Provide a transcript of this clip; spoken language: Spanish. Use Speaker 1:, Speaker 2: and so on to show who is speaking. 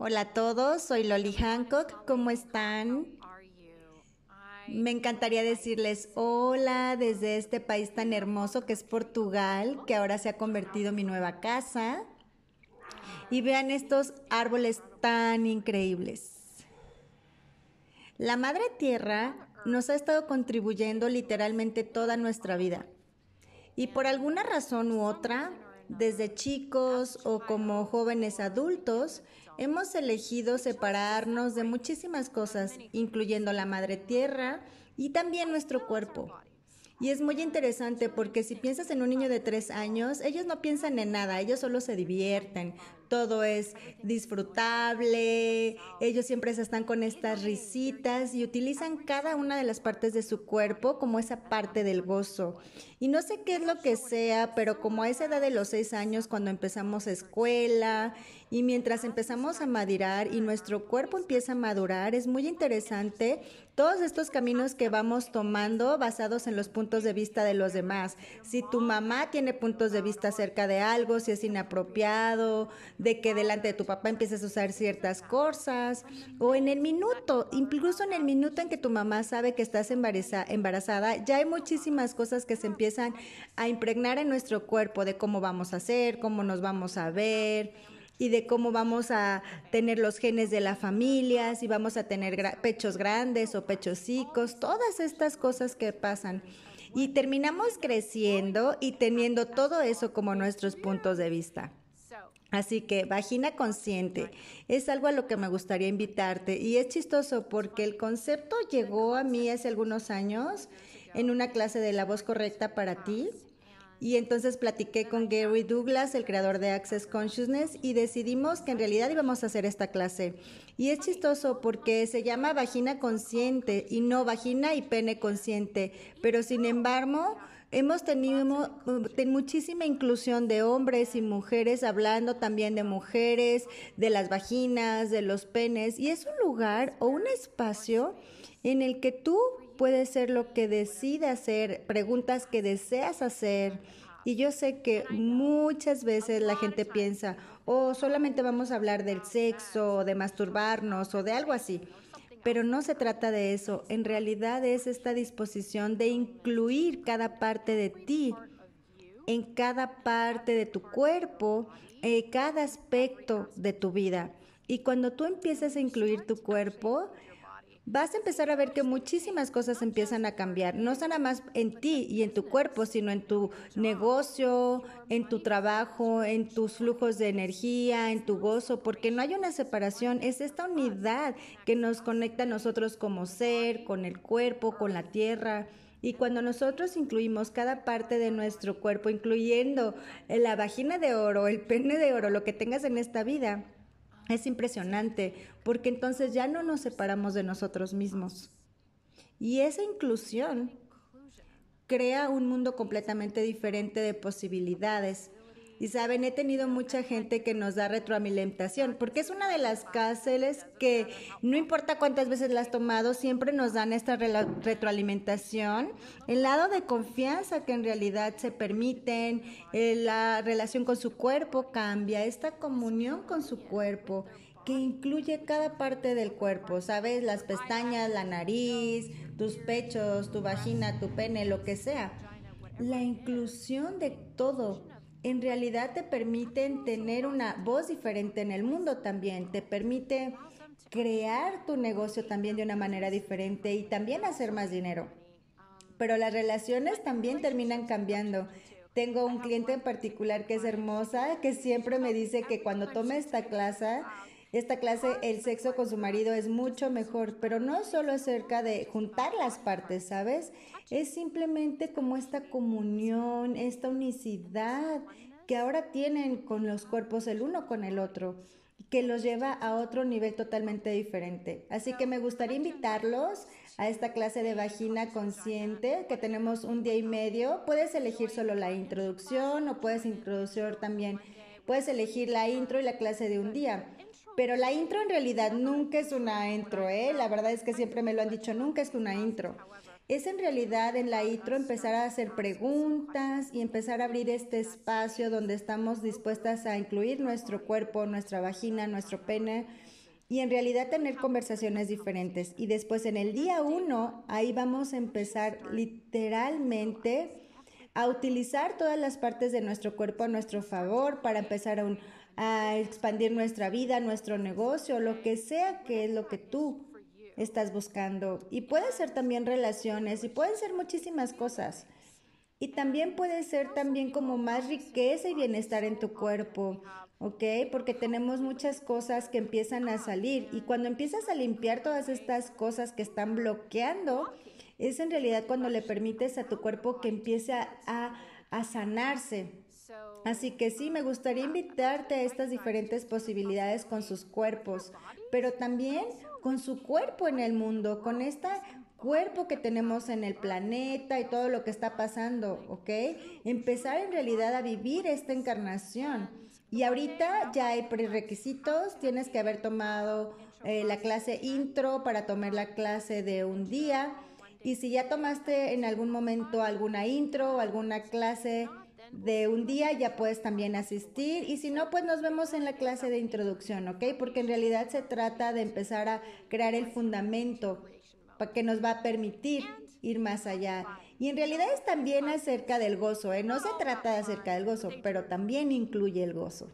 Speaker 1: Hola a todos, soy Loli Hancock. ¿Cómo están? Me encantaría decirles hola desde este país tan hermoso que es Portugal, que ahora se ha convertido en mi nueva casa. Y vean estos árboles tan increíbles. La Madre Tierra nos ha estado contribuyendo literalmente toda nuestra vida. Y por alguna razón u otra, desde chicos o como jóvenes adultos, Hemos elegido separarnos de muchísimas cosas, incluyendo la madre tierra y también nuestro cuerpo. Y es muy interesante porque si piensas en un niño de tres años, ellos no piensan en nada, ellos solo se divierten, todo es disfrutable, ellos siempre están con estas risitas y utilizan cada una de las partes de su cuerpo como esa parte del gozo. Y no sé qué es lo que sea, pero como a esa edad de los seis años, cuando empezamos escuela y mientras empezamos a madurar y nuestro cuerpo empieza a madurar, es muy interesante todos estos caminos que vamos tomando basados en los puntos de vista de los demás. Si tu mamá tiene puntos de vista acerca de algo, si es inapropiado, de que delante de tu papá empieces a usar ciertas cosas, o en el minuto, incluso en el minuto en que tu mamá sabe que estás embarazada, ya hay muchísimas cosas que se empiezan a impregnar en nuestro cuerpo de cómo vamos a ser, cómo nos vamos a ver y de cómo vamos a tener los genes de la familia, si vamos a tener pechos grandes o pechos chicos, todas estas cosas que pasan. Y terminamos creciendo y teniendo todo eso como nuestros puntos de vista. Así que vagina consciente es algo a lo que me gustaría invitarte y es chistoso porque el concepto llegó a mí hace algunos años en una clase de la voz correcta para ti y entonces platiqué con Gary Douglas, el creador de Access Consciousness, y decidimos que en realidad íbamos a hacer esta clase. Y es chistoso porque se llama vagina consciente y no vagina y pene consciente. Pero sin embargo, hemos tenido eh, muchísima inclusión de hombres y mujeres, hablando también de mujeres, de las vaginas, de los penes. Y es un lugar o un espacio en el que tú puede ser lo que decida hacer, preguntas que deseas hacer. Y yo sé que muchas veces la gente piensa, oh, solamente vamos a hablar del sexo, de masturbarnos o de algo así. Pero no se trata de eso. En realidad es esta disposición de incluir cada parte de ti, en cada parte de tu cuerpo, en eh, cada aspecto de tu vida. Y cuando tú empiezas a incluir tu cuerpo, vas a empezar a ver que muchísimas cosas empiezan a cambiar, no nada más en ti y en tu cuerpo, sino en tu negocio, en tu trabajo, en tus flujos de energía, en tu gozo, porque no hay una separación, es esta unidad que nos conecta a nosotros como ser, con el cuerpo, con la tierra. Y cuando nosotros incluimos cada parte de nuestro cuerpo, incluyendo la vagina de oro, el pene de oro, lo que tengas en esta vida, es impresionante, porque entonces ya no nos separamos de nosotros mismos. Y esa inclusión crea un mundo completamente diferente de posibilidades y saben, he tenido mucha gente que nos da retroalimentación, porque es una de las cárceles que no importa cuántas veces la has tomado, siempre nos dan esta retroalimentación. El lado de confianza que en realidad se permiten, eh, la relación con su cuerpo cambia, esta comunión con su cuerpo que incluye cada parte del cuerpo, ¿sabes? Las pestañas, la nariz, tus pechos, tu vagina, tu pene, lo que sea. La inclusión de todo en realidad te permiten tener una voz diferente en el mundo también, te permite crear tu negocio también de una manera diferente y también hacer más dinero. Pero las relaciones también terminan cambiando. Tengo un cliente en particular que es hermosa, que siempre me dice que cuando tome esta clase, esta clase, el sexo con su marido es mucho mejor, pero no solo acerca de juntar las partes, ¿sabes? Es simplemente como esta comunión, esta unicidad que ahora tienen con los cuerpos el uno con el otro que los lleva a otro nivel totalmente diferente. Así que me gustaría invitarlos a esta clase de vagina consciente que tenemos un día y medio. Puedes elegir solo la introducción o puedes introducir también, puedes elegir la intro y la clase de un día. Pero la intro en realidad nunca es una intro, ¿eh? La verdad es que siempre me lo han dicho, nunca es una intro. Es en realidad en la intro empezar a hacer preguntas y empezar a abrir este espacio donde estamos dispuestas a incluir nuestro cuerpo, nuestra vagina, nuestro pene y en realidad tener conversaciones diferentes. Y después en el día uno, ahí vamos a empezar literalmente a utilizar todas las partes de nuestro cuerpo a nuestro favor para empezar a un a expandir nuestra vida, nuestro negocio, lo que sea que es lo que tú estás buscando. Y puede ser también relaciones y pueden ser muchísimas cosas. Y también puede ser también como más riqueza y bienestar en tu cuerpo, ¿ok? Porque tenemos muchas cosas que empiezan a salir y cuando empiezas a limpiar todas estas cosas que están bloqueando, es en realidad cuando le permites a tu cuerpo que empiece a, a sanarse. Así que sí, me gustaría invitarte a estas diferentes posibilidades con sus cuerpos, pero también con su cuerpo en el mundo, con este cuerpo que tenemos en el planeta y todo lo que está pasando, ¿ok? Empezar en realidad a vivir esta encarnación. Y ahorita ya hay prerequisitos, tienes que haber tomado eh, la clase intro para tomar la clase de un día. Y si ya tomaste en algún momento alguna intro o alguna clase de un día, ya puedes también asistir y si no, pues nos vemos en la clase de introducción, ¿ok? Porque en realidad se trata de empezar a crear el fundamento que nos va a permitir ir más allá. Y en realidad es también acerca del gozo, ¿eh? No se trata de acerca del gozo, pero también incluye el gozo.